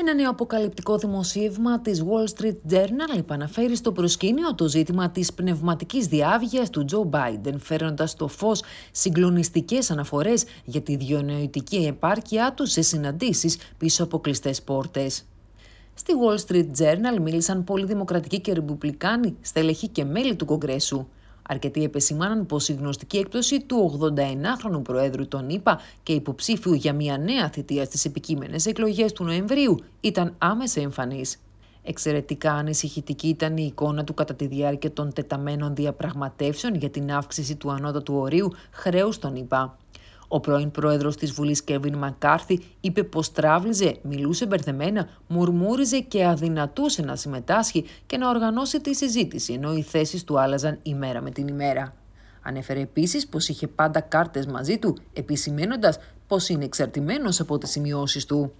Ένα νέο αποκαλυπτικό δημοσίευμα της Wall Street Journal επαναφέρει στο προσκήνιο το ζήτημα της πνευματικής διάβγειας του Τζο Μπάιντεν, φέρνοντα στο φως συγκλονιστικές αναφορές για τη διονοητική επάρκειά του σε συναντήσεις πίσω από κλειστές πόρτες. Στη Wall Street Journal μίλησαν πολλοί δημοκρατικοί και ρεπουμπλικάνοι, στελεχοί και μέλη του Κογκρέσου. Αρκετοί επεσημάναν πως η γνωστική έκπτωση του 89 χρονου Προέδρου των ΗΠΑ και υποψήφιου για μια νέα θητεία στις επικείμενες εκλογές του Νοεμβρίου ήταν άμεσα εμφανής. Εξαιρετικά ανησυχητική ήταν η εικόνα του κατά τη διάρκεια των τεταμένων διαπραγματεύσεων για την αύξηση του ανώτατου ορίου χρέους των ΗΠΑ. Ο πρώην πρόεδρος της Βουλής, Κέβιν Μακάρθη είπε πως τράβλιζε, μιλούσε μπερδεμένα, μουρμούριζε και αδυνατούσε να συμμετάσχει και να οργανώσει τη συζήτηση, ενώ οι θέσεις του άλλαζαν ημέρα με την ημέρα. Ανέφερε επίσης πως είχε πάντα κάρτες μαζί του, επισημένοντας πως είναι εξαρτημένος από τις σημειώσεις του.